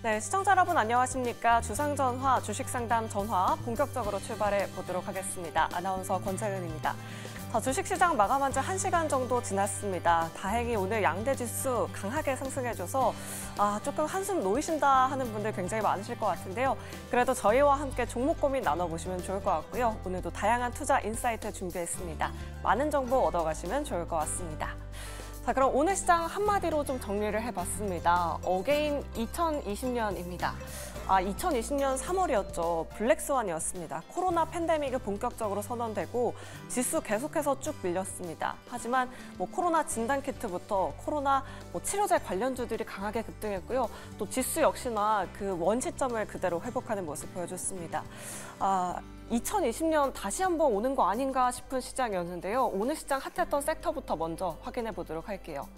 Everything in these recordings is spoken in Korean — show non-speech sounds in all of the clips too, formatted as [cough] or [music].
네, 시청자 여러분 안녕하십니까. 주상전화 주식상담 전화 본격적으로 출발해 보도록 하겠습니다. 아나운서 권채은입니다. 자, 주식시장 마감한 지 한시간 정도 지났습니다. 다행히 오늘 양대 지수 강하게 상승해줘서 아, 조금 한숨 놓이신다 하는 분들 굉장히 많으실 것 같은데요. 그래도 저희와 함께 종목 고민 나눠보시면 좋을 것 같고요. 오늘도 다양한 투자 인사이트 준비했습니다. 많은 정보 얻어가시면 좋을 것 같습니다. 자, 그럼 오늘 시장 한마디로 좀 정리를 해봤습니다. 어게인 2020년입니다. 아, 2020년 3월이었죠. 블랙스완이었습니다. 코로나 팬데믹이 본격적으로 선언되고 지수 계속해서 쭉 밀렸습니다. 하지만 뭐 코로나 진단 키트부터 코로나 뭐 치료제 관련주들이 강하게 급등했고요. 또 지수 역시나 그 원시점을 그대로 회복하는 모습 보여줬습니다. 아, 2020년 다시 한번 오는 거 아닌가 싶은 시장이었는데요. 오늘 시장 핫했던 섹터부터 먼저 확인해 보도록 할게요.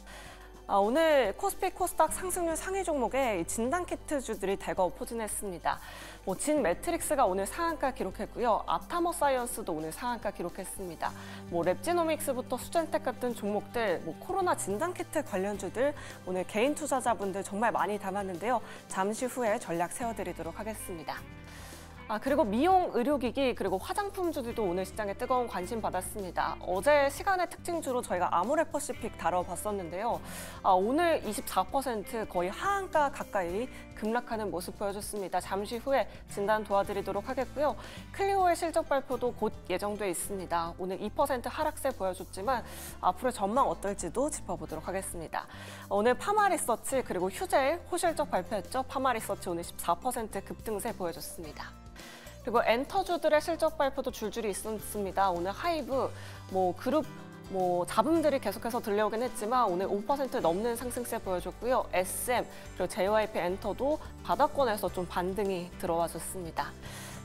아, 오늘 코스피 코스닥 상승률 상위 종목에 진단키트주들이 대거 포진했습니다. 뭐, 진 매트릭스가 오늘 상한가 기록했고요. 아타모 사이언스도 오늘 상한가 기록했습니다. 뭐, 랩지노믹스부터 수젠텍 같은 종목들, 뭐, 코로나 진단키트 관련주들 오늘 개인 투자자분들 정말 많이 담았는데요. 잠시 후에 전략 세워드리도록 하겠습니다. 아 그리고 미용 의료기기 그리고 화장품주들도 오늘 시장에 뜨거운 관심 받았습니다. 어제 시간의 특징주로 저희가 아모레퍼시픽 다뤄봤었는데요. 아, 오늘 24% 거의 하한가 가까이 급락하는 모습 보여줬습니다. 잠시 후에 진단 도와드리도록 하겠고요. 클리오의 실적 발표도 곧 예정돼 있습니다. 오늘 2% 하락세 보여줬지만 앞으로 전망 어떨지도 짚어보도록 하겠습니다. 오늘 파마리서치 그리고 휴젤 호실적 발표했죠. 파마리서치 오늘 14% 급등세 보여줬습니다. 그리고 엔터주들의 실적 발표도 줄줄이 있었습니다. 오늘 하이브, 뭐 그룹 뭐 잡음들이 계속해서 들려오긴 했지만 오늘 5% 넘는 상승세 보여줬고요. SM 그리고 JYP 엔터도 바닥권에서 좀 반등이 들어와줬습니다.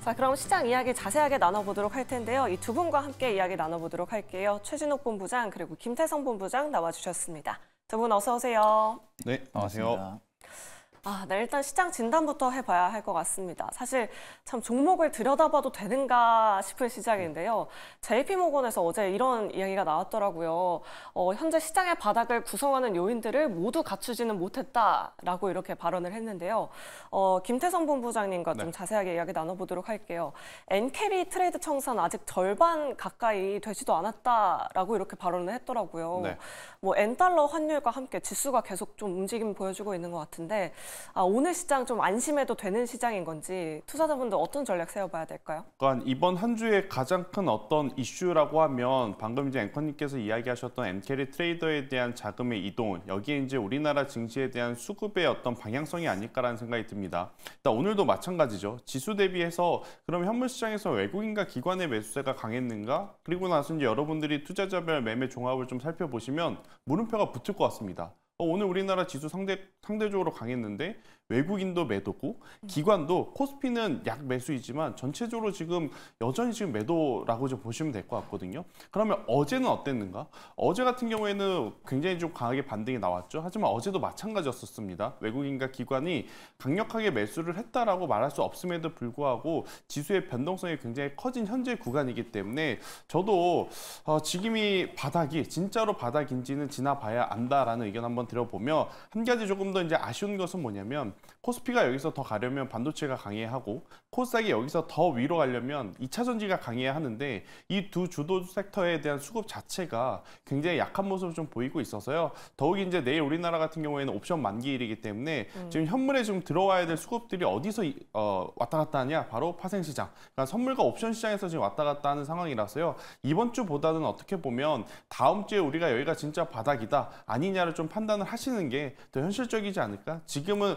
자, 그럼 시장 이야기 자세하게 나눠보도록 할 텐데요. 이 두 분과 함께 이야기 나눠보도록 할게요. 최진욱 본부장 그리고 김태성 본부장 나와주셨습니다. 두 분 어서 오세요. 네, 안녕하세요. 아, 네, 일단 시장 진단부터 해봐야 할 것 같습니다. 사실 참 종목을 들여다봐도 되는가 싶은 시장인데요. JP모건에서 어제 이런 이야기가 나왔더라고요. 어, 현재 시장의 바닥을 구성하는 요인들을 모두 갖추지는 못했다라고 이렇게 발언을 했는데요. 어, 김태성 본부장님과 네. 좀 자세하게 이야기 나눠보도록 할게요. NKB 트레이드 청산 아직 절반 가까이 되지도 않았다라고 이렇게 발언을 했더라고요. 네. 뭐 엔달러 환율과 함께 지수가 계속 좀 움직임 보여주고 있는 것 같은데 아, 오늘 시장 좀 안심해도 되는 시장인 건지 투자자분들 어떤 전략 세워봐야 될까요? 그러니까 이번 한 주에 가장 큰 어떤 이슈라고 하면 방금 이제 앵커님께서 이야기하셨던 엔캐리 트레이더에 대한 자금의 이동 여기에 이제 우리나라 증시에 대한 수급의 어떤 방향성이 아닐까라는 생각이 듭니다. 일단 오늘도 마찬가지죠. 지수 대비해서 그럼 현물 시장에서 외국인과 기관의 매수세가 강했는가? 그리고 나서 이제 여러분들이 투자자별 매매 종합을 좀 살펴보시면 물음표가 붙을 것 같습니다. 어, 오늘 우리나라 지수 상대, 상대적으로 강했는데 외국인도 매도고 음. 기관도 코스피는 약 매수이지만 전체적으로 지금 여전히 지금 매도라고 좀 보시면 될 것 같거든요. 그러면 어제는 어땠는가? 어제 같은 경우에는 굉장히 좀 강하게 반등이 나왔죠. 하지만 어제도 마찬가지였었습니다. 외국인과 기관이 강력하게 매수를 했다라고 말할 수 없음에도 불구하고 지수의 변동성이 굉장히 커진 현재 구간이기 때문에 저도 어, 지금이 바닥이 진짜로 바닥인지는 지나봐야 안다라는 의견 한번 들어보며 한 가지 조금 더 이제 아쉬운 것은 뭐냐면 코스피가 여기서 더 가려면 반도체가 강해 하고 코스닥이 여기서 더 위로 가려면 2차 전지가 강해 하는데 이 두 주도 섹터에 대한 수급 자체가 굉장히 약한 모습을 좀 보이고 있어서요. 더욱이 이제 내일 우리나라 같은 경우에는 옵션 만기일이기 때문에 음. 지금 현물에 좀 들어와야 될 수급들이 어디서 어, 왔다 갔다 하냐? 바로 파생 시장. 그러니까 선물과 옵션 시장에서 지금 왔다 갔다 하는 상황이라서요. 이번 주보다는 어떻게 보면 다음 주에 우리가 여기가 진짜 바닥이다 아니냐를 좀 판단을 하시는 게 더 현실적이지 않을까? 지금은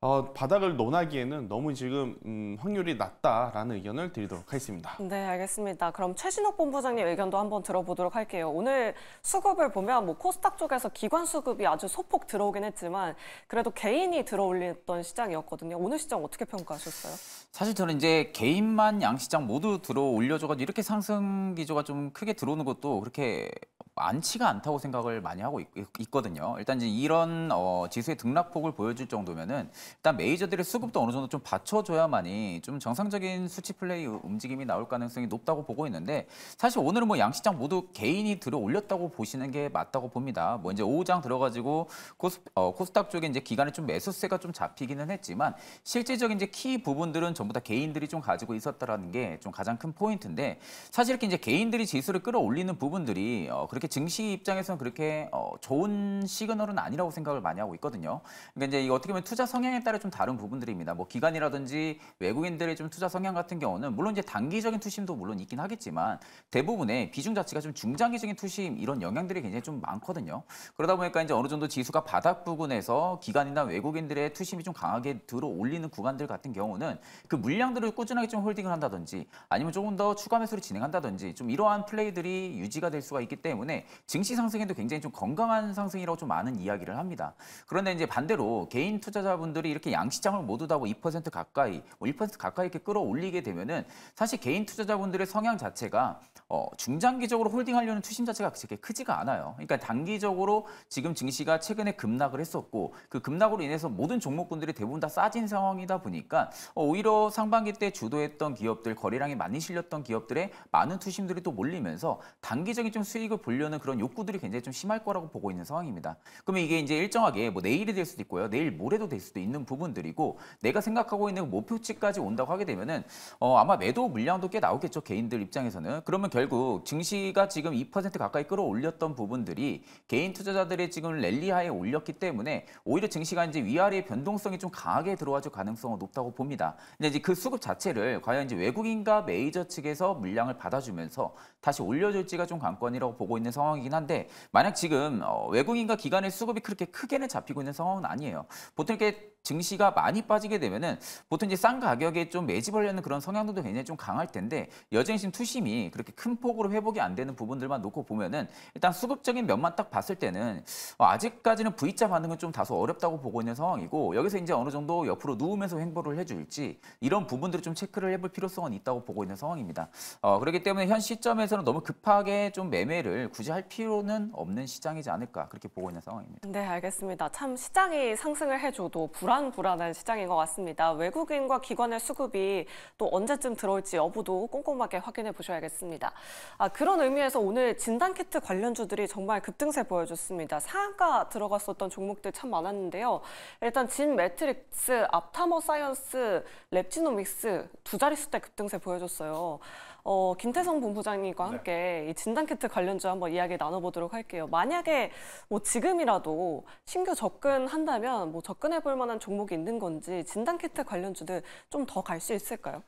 어, 바닥을 논하기에는 너무 지금 음, 확률이 낮다라는 의견을 드리도록 하겠습니다. 네, 알겠습니다. 그럼 최신욱 본부장님 의견도 한번 들어보도록 할게요. 오늘 수급을 보면 뭐 코스닥 쪽에서 기관 수급이 아주 소폭 들어오긴 했지만 그래도 개인이 들어올렸던 시장이었거든요. 오늘 시장 어떻게 평가하셨어요? 사실 저는 이제 개인만 양시장 모두 들어올려줘가지고 이렇게 상승 기조가 좀 크게 들어오는 것도 그렇게 많지가 않다고 생각을 많이 하고 있, 거든요 일단 이제 이런 어, 지수의 등락폭을 보여줄 정도면은 일단 메이저들의 수급도 어느 정도 좀 받쳐줘야만이 좀 정상적인 수치 플레이 움직임이 나올 가능성이 높다고 보고 있는데 사실 오늘은 뭐 양시장 모두 개인이 들어 올렸다고 보시는 게 맞다고 봅니다. 뭐 이제 오후장 들어가지고 코스, 어, 코스닥 쪽에 이제 기간에 좀 매수세가 좀 잡히기는 했지만 실질적인 이제 키 부분들은 전부 다 개인들이 좀 가지고 있었다라는 게 좀 가장 큰 포인트인데 사실 이렇게 이제 개인들이 지수를 끌어올리는 부분들이 어, 그렇게 증시 입장에서는 그렇게 어, 좋은 시그널은 아니라고 생각을 많이 하고 있거든요. 그러니까 이제 이거 어떻게 보면 투자 성향에 상황에 따라 좀 다른 부분들입니다. 뭐 기간이라든지 외국인들의 좀 투자 성향 같은 경우는 물론 이제 단기적인 투심도 물론 있긴 하겠지만 대부분의 비중 자체가 좀 중장기적인 투심 이런 영향들이 굉장히 좀 많거든요. 그러다 보니까 이제 어느 정도 지수가 바닥 부근에서 기간이나 외국인들의 투심이 좀 강하게 들어올리는 구간들 같은 경우는 그 물량들을 꾸준하게 좀 홀딩을 한다든지 아니면 조금 더 추가 매수를 진행한다든지 좀 이러한 플레이들이 유지가 될 수가 있기 때문에 증시 상승에도 굉장히 좀 건강한 상승이라고 좀 많은 이야기를 합니다. 그런데 이제 반대로 개인 투자자분들이 기업들이 이렇게 양시장을 모두 다2 뭐 가까이, 1% 뭐 가까이 이렇게 끌어올리게 되면은 사실 개인 투자자분들의 성향 자체가 어, 중장기적으로 홀딩하려는 투심 자체가 그렇게 크지가 않아요. 그러니까 단기적으로 지금 증시가 최근에 급락을 했었고 그 급락으로 인해서 모든 종목군들이 대부분 다 싸진 상황이다 보니까 어, 오히려 상반기 때 주도했던 기업들, 거래량이 많이 실렸던 기업들의 많은 투심들이 또 몰리면서 단기적인 좀 수익을 보려는 그런 욕구들이 굉장히 좀 심할 거라고 보고 있는 상황입니다. 그러면 이게 이제 일정하게 뭐 내일이 될 수도 있고요. 내일 모레도 될 수도 있는 있는 부분들이고 내가 생각하고 있는 목표치까지 온다고 하게 되면은 어, 아마 매도 물량도 꽤 나오겠죠 개인들 입장에서는 그러면 결국 증시가 지금 2% 가까이 끌어올렸던 부분들이 개인 투자자들의 지금 랠리하에 올렸기 때문에 오히려 증시가 이제 위아래 변동성이 좀 강하게 들어와줄 가능성은 높다고 봅니다. 근데 이제 그 수급 자체를 과연 이제 외국인과 메이저 측에서 물량을 받아주면서 다시 올려줄지가 좀 관건이라고 보고 있는 상황이긴 한데 만약 지금 어, 외국인과 기관의 수급이 그렇게 크게는 잡히고 있는 상황은 아니에요. 보통 이렇게 증시가 많이 빠지게 되면은 보통 이제 싼 가격에 좀 매집하려는 그런 성향도 굉장히 좀 강할 텐데 여전히 지금 투심이 그렇게 큰 폭으로 회복이 안 되는 부분들만 놓고 보면은 일단 수급적인 면만 딱 봤을 때는 어, 아직까지는 V자 반응은 좀 다소 어렵다고 보고 있는 상황이고 여기서 이제 어느 정도 옆으로 누우면서 횡보를 해줄지 이런 부분들을 좀 체크를 해볼 필요성은 있다고 보고 있는 상황입니다. 어, 그렇기 때문에 현 시점에서는 너무 급하게 좀 매매를 굳이 할 필요는 없는 시장이지 않을까 그렇게 보고 있는 상황입니다. 네, 알겠습니다. 참 시장이 상승을 해줘도 불안 또한 불안한 시장인 것 같습니다. 외국인과 기관의 수급이 또 언제쯤 들어올지 여부도 꼼꼼하게 확인해 보셔야겠습니다. 아, 그런 의미에서 오늘 진단키트 관련주들이 정말 급등세 보여줬습니다. 상한가 들어갔었던 종목들 참 많았는데요. 일단 진 매트릭스, 앞타머 사이언스, 랩지노믹스 두 자릿수 때 급등세 보여줬어요. 어, 김태성 본부장님과 네. 함께 네. 이 진단키트 관련주 한번 이야기 나눠보도록 할게요. 만약에 뭐 지금이라도 신규 접근한다면 뭐 접근해 볼 만한 종목이 있는 건지 진단키트 관련주들 좀 더 갈 수 있을까요?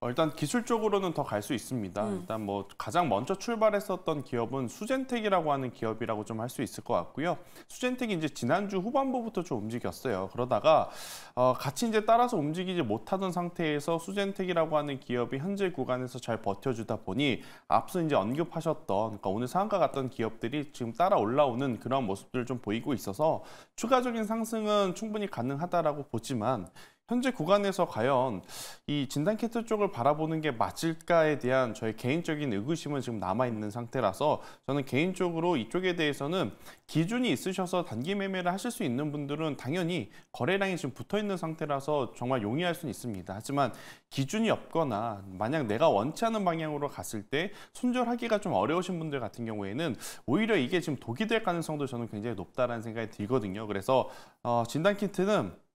어, 일단 기술적으로는 더 갈 수 있습니다. 음. 일단 뭐 가장 먼저 출발했었던 기업은 수젠텍이라고 하는 기업이라고 좀 할 수 있을 것 같고요. 수젠텍이 이제 지난주 후반부부터 좀 움직였어요. 그러다가 어 같이 이제 따라서 움직이지 못하던 상태에서 수젠텍이라고 하는 기업이 현재 구간에서 잘 버텨주다 보니 앞서 이제 언급하셨던 그러니까 오늘 상한가 갔던 기업들이 지금 따라 올라오는 그런 모습들을 좀 보이고 있어서 추가적인 상승은 충분히 가능하다라고 보지만 현재 구간에서 과연 이 진단 키트 쪽을 바라보는 게 맞을까에 대한 저의 개인적인 의구심은 지금 남아있는 상태라서 저는 개인적으로 이쪽에 대해서는 기준이 있으셔서 단기 매매를 하실 수 있는 분들은 당연히 거래량이 지금 붙어있는 상태라서 정말 용이할 수는 있습니다. 하지만 기준이 없거나 만약 내가 원치 않은 방향으로 갔을 때 손절하기가 좀 어려우신 분들 같은 경우에는 오히려 이게 지금 독이 될 가능성도 저는 굉장히 높다라는 생각이 들거든요. 그래서 어, 진단 키트는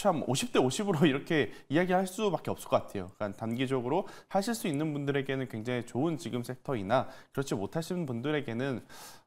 참 50대 50으로 [laughs] 이렇게 이야기할 수밖에 없을 것 같아요. 그러니까 단기적으로 하실 수 있는 분들에게는 굉장히 좋은 지금 섹터이나 그렇지 못하시는 분들에게는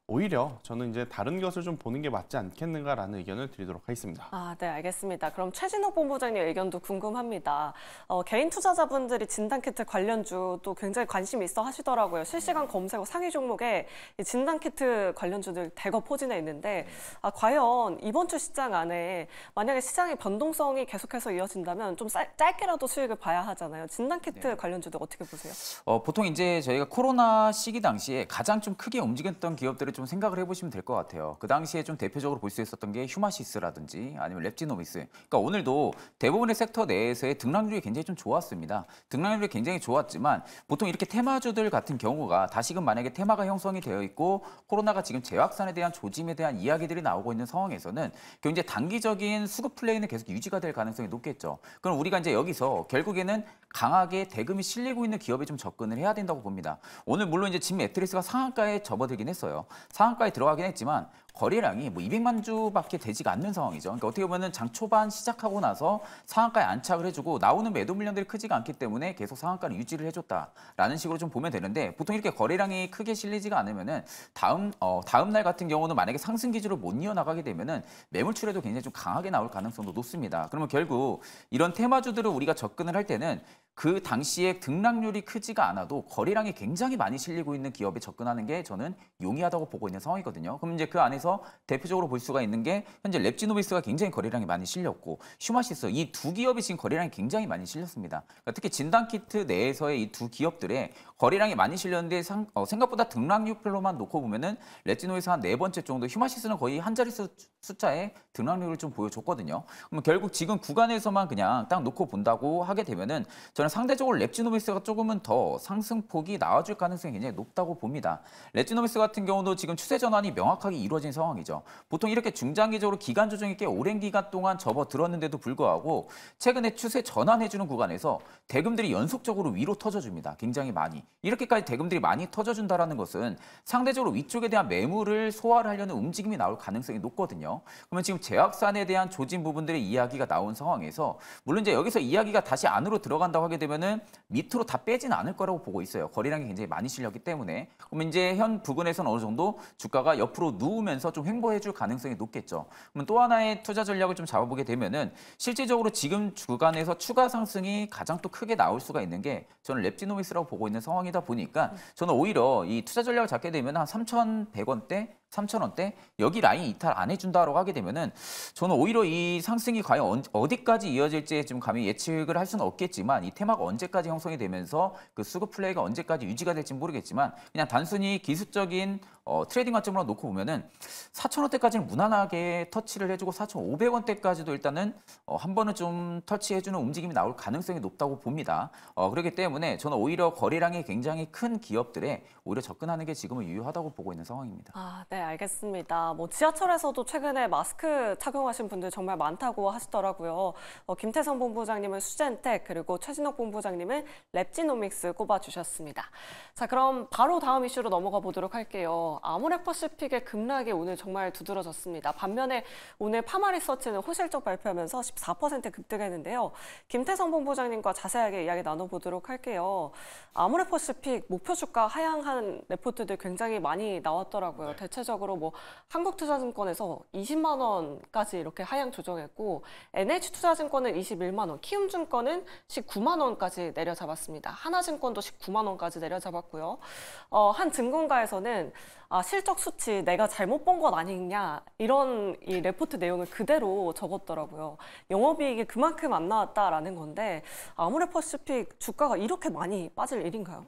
오히려 저는 이제 다른 것을 좀 보는 게 맞지 않겠는가라는 의견을 드리도록 하겠습니다. 아, 네, 알겠습니다. 그럼 최진욱 본부장님 의견도 궁금합니다. 어, 개인 투자자분들이 진단키트 관련주도 굉장히 관심이 있어 하시더라고요. 실시간 검색어 상위 종목에 진단키트 관련주들 대거 포진해 있는데 아, 과연 이번 주 시장 안에 만약에 시장의 변동성이 계속해서 이어진다면 좀 쌀, 짧게라도 수익을 봐야 하잖아요. 진단키트 네. 관련주들 어떻게 보세요? 어, 보통 이제 저희가 코로나 시기 당시에 가장 좀 크게 움직였던 기업들을 좀 생각을 해보시면 될 것 같아요. 그 당시에 좀 대표적으로 볼 수 있었던 게 휴마시스라든지 아니면 랩지노미스. 그러니까 오늘도 대부분의 섹터 내에서의 등락률이 굉장히 좀 좋았습니다. 등락률이 굉장히 좋았지만 보통 이렇게 테마주들 같은 경우가 다시금 만약에 테마가 형성이 되어 있고 코로나가 지금 재확산에 대한 조짐에 대한 이야기들이 나오고 있는 상황에서는 굉장히 단기적인 수급 플레이는 계속 유지가 될 가능성이 높겠죠. 그럼 우리가 이제 여기서 결국에는 강하게 대금이 실리고 있는 기업에 좀 접근을 해야 된다고 봅니다. 오늘 물론 이제 짐 매트리스가 상한가에 접어들긴 했어요. 상한가에 들어가긴 했지만 거래량이 뭐 200만 주밖에 되지가 않는 상황이죠. 그러니까 어떻게 보면장 초반 시작하고 나서 상한가에 안착을 해주고 나오는 매도 물량들이 크지가 않기 때문에 계속 상한가를 유지를 해줬다라는 식으로 좀 보면 되는데 보통 이렇게 거래량이 크게 실리지가 않으면 다음 어, 다음 날 같은 경우는 만약에 상승 기조로 못 이어나가게 되면 매물출에도 굉장히 좀 강하게 나올 가능성도 높습니다. 그러면 결국 이런 테마주들을 우리가 접근을 할 때는 그 당시에 등락률이 크지가 않아도 거래량이 굉장히 많이 실리고 있는 기업에 접근하는 게 저는 용이하다고 보고 있는 상황이거든요. 그럼 이제 그안에 하면서 대표적으로 볼 수가 있는 게 현재 랩지노비스가 굉장히 거래량이 많이 실렸고 슈마시스 이 두 기업이 지금 거래량이 굉장히 많이 실렸습니다. 그러니까 특히 진단키트 내에서의 이 두 기업들의 거래량이 많이 실렸는데 상, 어, 생각보다 등락률로만 놓고 보면은 랩지노비스한 네 번째 정도, 휴마시스는 거의 한 자릿수 숫자의 등락률을 좀 보여줬거든요. 그럼 결국 지금 구간에서만 그냥 딱 놓고 본다고 하게 되면은 저는 상대적으로 랩지노비스가 조금은 더 상승폭이 나아질 가능성이 굉장히 높다고 봅니다. 랩지노비스 같은 경우도 지금 추세 전환이 명확하게 이루어진 상황이죠. 보통 이렇게 중장기적으로 기간 조정이 꽤 오랜 기간 동안 접어들었는데도 불구하고 최근에 추세 전환해주는 구간에서 대금들이 연속적으로 위로 터져줍니다. 굉장히 많이. 이렇게까지 대금들이 많이 터져준다라는 것은 상대적으로 위쪽에 대한 매물을 소화를 하려는 움직임이 나올 가능성이 높거든요. 그러면 지금 제약산에 대한 조진 부분들의 이야기가 나온 상황에서 물론 이제 여기서 이야기가 다시 안으로 들어간다고 하게 되면은 밑으로 다 빼진 않을 거라고 보고 있어요. 거리량이 굉장히 많이 실렸기 때문에 그러면 이제 현 부근에서는 어느 정도 주가가 옆으로 누우면서 좀 횡보해 줄 가능성이 높겠죠. 그러면 또 하나의 투자 전략을 좀 잡아보게 되면은 실질적으로 지금 주간에서 추가 상승이 가장 또 크게 나올 수가 있는 게 저는 랩지노믹스라고 보고 있는 상황이다 보니까 저는 오히려 이 투자 전략을 잡게 되면 한 3,100원대 3,000원대 여기 라인 이탈 안 해준다라고 하게 되면은 저는 오히려 이 상승이 과연 어디까지 이어질지 지금 감히 예측을 할 수는 없겠지만 이 테마가 언제까지 형성이 되면서 그 수급 플레이가 언제까지 유지가 될지 모르겠지만 그냥 단순히 기술적인 어, 트레이딩 관점으로 놓고 보면은 4,000원대까지는 무난하게 터치를 해주고 4,500원대까지도 일단은 어, 한 번은 좀 터치해주는 움직임이 나올 가능성이 높다고 봅니다. 어, 그렇기 때문에 저는 오히려 거래량이 굉장히 큰 기업들에 오히려 접근하는 게 지금은 유효하다고 보고 있는 상황입니다. 아, 네, 알겠습니다. 뭐 지하철에서도 최근에 마스크 착용하신 분들 정말 많다고 하시더라고요. 어, 김태성 본부장님은 수젠텍 그리고 최진옥 본부장님은 랩지노믹스 꼽아주셨습니다. 자, 그럼 바로 다음 이슈로 넘어가 보도록 할게요. 아모레퍼시픽의 급락이 오늘 정말 두드러졌습니다. 반면에 오늘 파마리서치는 호실적 발표하면서 14% 급등했는데요. 김태성 본부장님과 자세하게 이야기 나눠보도록 할게요. 아모레퍼시픽 목표 주가 하향한 레포트들 굉장히 많이 나왔더라고요. 네. 대체적으로 뭐 한국투자증권에서 20만 원까지 이렇게 하향 조정했고 NH투자증권은 21만 원, 키움증권은 19만 원까지 내려잡았습니다. 하나증권도 19만 원까지 내려잡았고요. 어, 한 증권가에서는 아, 실적 수치 내가 잘못 본 것 아니냐 이런 이 레포트 내용을 그대로 적었더라고요. 영업이익이 그만큼 안 나왔다라는 건데 아무래퍼시픽 주가가 이렇게 많이 빠질 일인가요?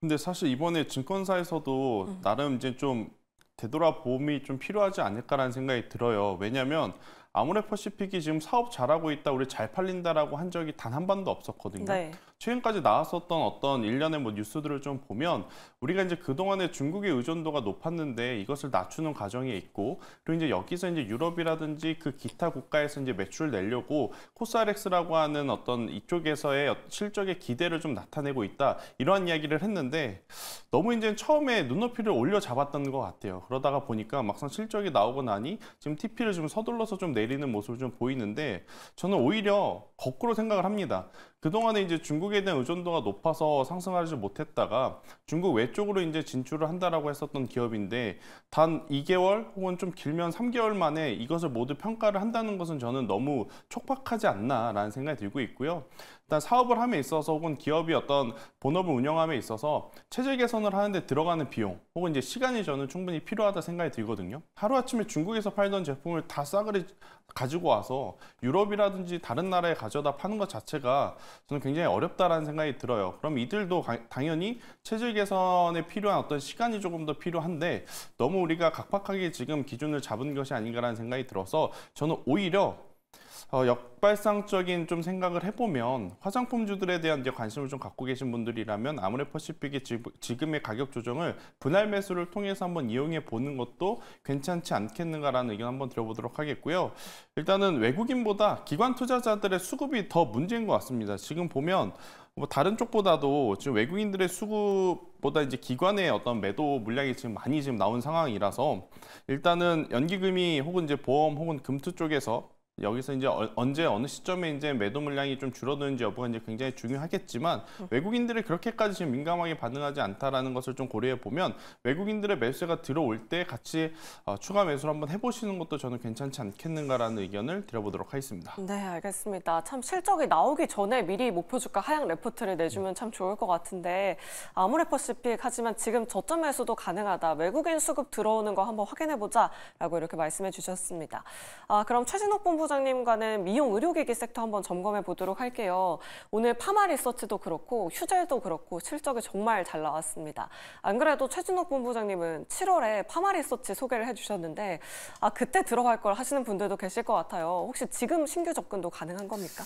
근데 사실 이번에 증권사에서도 음. 나름 이제 좀 되돌아보험이 좀 필요하지 않을까라는 생각이 들어요. 왜냐하면 아모레퍼시픽이 지금 사업 잘하고 있다, 우리 잘 팔린다라고 한 적이 단 한 번도 없었거든요. 네. 최근까지 나왔었던 어떤 일련의 뭐 뉴스들을 좀 보면 우리가 이제 그동안에 중국의 의존도가 높았는데 이것을 낮추는 과정이 있고 그리고 이제 여기서 이제 유럽이라든지 그 기타 국가에서 이제 매출을 내려고 코스알엑스라고 하는 어떤 이쪽에서의 어, 실적의 기대를 좀 나타내고 있다 이러한 이야기를 했는데 너무 이제 처음에 눈높이를 올려 잡았던 것 같아요. 그러다가 보니까 막상 실적이 나오고 나니 지금 TP를 좀 서둘러서 좀 내. 내리는 모습을 좀 보이는데 저는 오히려 거꾸로 생각을 합니다. 그동안에 이제 중국에 대한 의존도가 높아서 상승하지 못했다가 중국 외쪽으로 이제 진출을 한다라고 했었던 기업인데 단 2개월 혹은 좀 길면 3개월 만에 이것을 모두 평가를 한다는 것은 저는 너무 촉박하지 않나라는 생각이 들고 있고요. 일단 사업을 함에 있어서 혹은 기업이 어떤 본업을 운영함에 있어서 체제 개선을 하는데 들어가는 비용 혹은 이제 시간이 저는 충분히 필요하다 생각이 들거든요. 하루아침에 중국에서 팔던 제품을 다 싸그리 가지고 와서 유럽이라든지 다른 나라에 가 가져다 파는 것 자체가 저는 굉장히 어렵다라는 생각이 들어요. 그럼 이들도 당연히 체질 개선에 필요한 어떤 시간이 조금 더 필요한데 너무 우리가 각박하게 지금 기준을 잡은 것이 아닌가라는 생각이 들어서 저는 오히려 어, 역발상적인 좀 생각을 해보면 화장품주들에 대한 이제 관심을 좀 갖고 계신 분들이라면 아모레퍼시픽의 지금의 가격 조정을 분할 매수를 통해서 한번 이용해 보는 것도 괜찮지 않겠는가라는 의견 한번 드려보도록 하겠고요. 일단은 외국인보다 기관 투자자들의 수급이 더 문제인 것 같습니다. 지금 보면 뭐 다른 쪽보다도 지금 외국인들의 수급보다 이제 기관의 어떤 매도 물량이 지금 많이 지금 나온 상황이라서 일단은 연기금이 혹은 이제 보험 혹은 금투 쪽에서 여기서 이제 언제 어느 시점에 이제 매도 물량이 좀 줄어드는지 여부가 이제 굉장히 중요하겠지만 음. 외국인들이 그렇게까지 지금 민감하게 반응하지 않다라는 것을 좀 고려해 보면 외국인들의 매수가 들어올 때 같이 어, 추가 매수를 한번 해보시는 것도 저는 괜찮지 않겠는가라는 의견을 드려보도록 하겠습니다. 네, 알겠습니다. 참 실적이 나오기 전에 미리 목표 주가 하향 레포트를 내주면 참 좋을 것 같은데 아무레퍼시픽 하지만 지금 저점 매수도 가능하다. 외국인 수급 들어오는 거 한번 확인해 보자라고 이렇게 말씀해 주셨습니다. 아, 그럼 최진욱 본부 소장님과는 미용 의료기기 섹터 한번 점검해 보도록 할게요. 오늘 파마 리서치도 그렇고 휴젤도 그렇고 실적이 정말 잘 나왔습니다. 안 그래도 최준옥 본부장님은 7월에 파마 리서치 소개를 해주셨는데 아 그때 들어갈 걸 하시는 분들도 계실 것 같아요. 혹시 지금 신규 접근도 가능한 겁니까?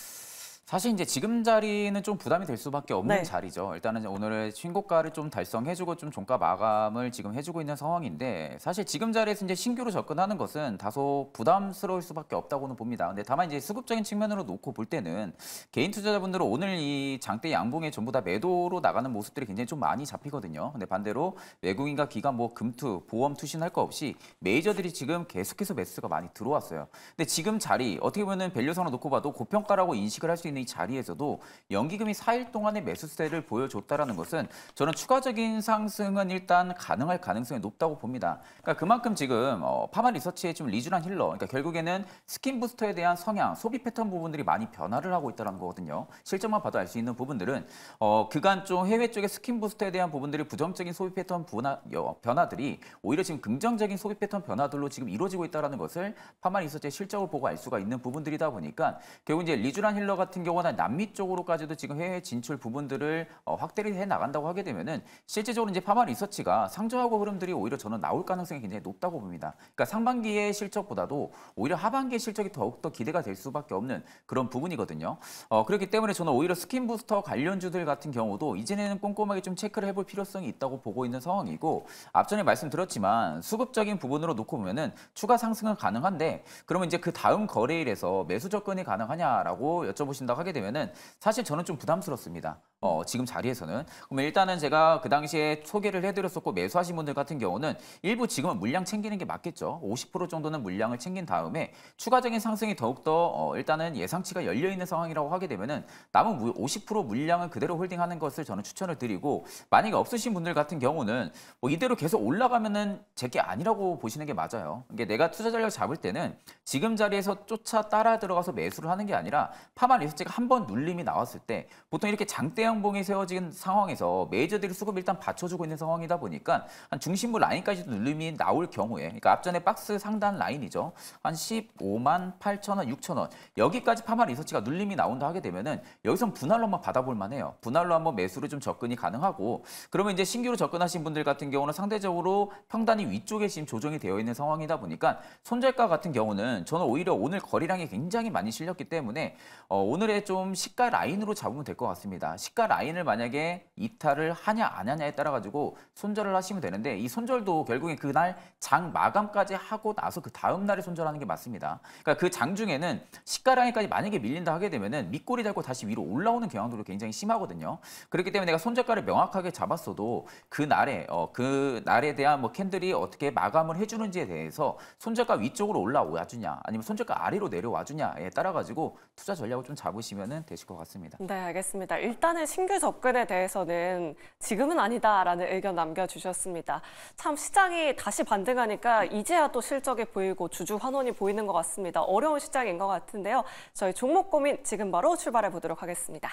사실 이제 지금 자리는 좀 부담이 될 수밖에 없는 네. 자리죠. 일단은 오늘의 신고가를 좀 달성해주고 좀 종가 마감을 지금 해주고 있는 상황인데 사실 지금 자리에서 이제 신규로 접근하는 것은 다소 부담스러울 수밖에 없다고는 봅니다. 근데 다만 이제 수급적인 측면으로 놓고 볼 때는 개인 투자자분들은 오늘 이 장대 양봉에 전부 다 매도로 나가는 모습들이 굉장히 좀 많이 잡히거든요. 근데 반대로 외국인과 기관 뭐 금투, 보험 투신 할 거 없이 메이저들이 지금 계속해서 매수가 많이 들어왔어요. 근데 지금 자리 어떻게 보면은 밸류선으로 놓고 봐도 고평가라고 인식을 할 수 있는 이 자리에서도 연기금이 4일 동안의 매수세를 보여줬다는 것은 저는 추가적인 상승은 일단 가능할 가능성이 높다고 봅니다. 그러니까 그만큼 지금 어, 파마 리서치의 좀 리준한 힐러, 그러니까 결국에는 스킨 부스터에 대한 성향, 소비 패턴 부분들이 많이 변화를 하고 있다는 거거든요. 실적만 봐도 알 수 있는 부분들은 어, 그간 좀 해외 쪽의 스킨 부스터에 대한 부분들이 부정적인 소비 패턴 변화, 변화들이 오히려 지금 긍정적인 소비 패턴 변화들로 지금 이루어지고 있다는 것을 파마 리서치의 실적을 보고 알 수가 있는 부분들이다 보니까 결국 이제 리준한 힐러 같은 같은 경우는 남미 쪽으로까지도 지금 해외 진출 부분들을 어, 확대를 해 나간다고 하게 되면은 실제적으로 이제 파마 리서치가 상조하고 흐름들이 오히려 저는 나올 가능성이 굉장히 높다고 봅니다. 그러니까 상반기의 실적보다도 오히려 하반기의 실적이 더욱더 기대가 될 수밖에 없는 그런 부분이거든요. 어, 그렇기 때문에 저는 오히려 스킨 부스터 관련주들 같은 경우도 이제는 꼼꼼하게 좀 체크를 해볼 필요성이 있다고 보고 있는 상황이고 앞전에 말씀드렸지만 수급적인 부분으로 놓고 보면은 추가 상승은 가능한데 그러면 이제 그 다음 거래일에서 매수 접근이 가능하냐라고 여쭤보신다. 된다고 하게 되면은 사실 저는 좀 부담스럽습니다. 어, 지금 자리에서는 그러면 일단은 제가 그 당시에 소개를 해드렸었고 매수하신 분들 같은 경우는 일부 지금은 물량 챙기는 게 맞겠죠. 50% 정도는 물량을 챙긴 다음에 추가적인 상승이 더욱더 어, 일단은 예상치가 열려 있는 상황이라고 하게 되면은 남은 50% 물량을 그대로 홀딩하는 것을 저는 추천을 드리고 만약에 없으신 분들 같은 경우는 뭐 이대로 계속 올라가면은 제게 아니라고 보시는 게 맞아요. 이게 그러니까 내가 투자 전략 잡을 때는 지금 자리에서 쫓아 따라 들어가서 매수를 하는 게 아니라 파마 리서치가 한 번 눌림이 나왔을 때 보통 이렇게 장대 연장봉이 세워진 상황에서 메이저들이 수급 일단 받쳐주고 있는 상황이다 보니까 한 중심부 라인까지도 눌림이 나올 경우에 그러니까 앞전에 박스 상단 라인이죠. 한 15만 8천 원, 6천 원 여기까지 파마 리서치가 눌림이 나온다 하게 되면은 여기선 분할로 만 받아볼 만해요. 분할로 한번 매수를 좀 접근이 가능하고 그러면 이제 신규로 접근하신 분들 같은 경우는 상대적으로 평단이 위쪽에 지금 조정이 되어 있는 상황이다 보니까 손절가 같은 경우는 저는 오히려 오늘 거리량이 굉장히 많이 실렸기 때문에 어, 오늘의 좀 시가 라인으로 잡으면 될 것 같습니다. 시가 피가 그러니까 라인을 만약에 이탈을 하냐 안 하냐에 따라 가지고 손절을 하시면 되는데 이 손절도 결국에 그날 장 마감까지 하고 나서 그 다음 날에 손절하는 게 맞습니다. 그러니까 그 장 중에는 시가 라인까지 만약에 밀린다 하게 되면은 밑골이 달고 다시 위로 올라오는 경향도 굉장히 심하거든요. 그렇기 때문에 내가 손절가를 명확하게 잡았어도 그 날에 어, 그 날에 대한 뭐 캔들이 어떻게 마감을 해주는지에 대해서 손절가 위쪽으로 올라와 주냐 아니면 손절가 아래로 내려와 주냐에 따라 가지고 투자 전략을 좀 잡으시면 되실 것 같습니다. 네 알겠습니다. 일단은 신규 접근에 대해서는 지금은 아니다라는 의견 남겨주셨습니다. 참 시장이 다시 반등하니까 이제야 또 실적이 보이고 주주 환원이 보이는 것 같습니다. 어려운 시장인 것 같은데요. 저희 종목 고민 지금 바로 출발해 보도록 하겠습니다.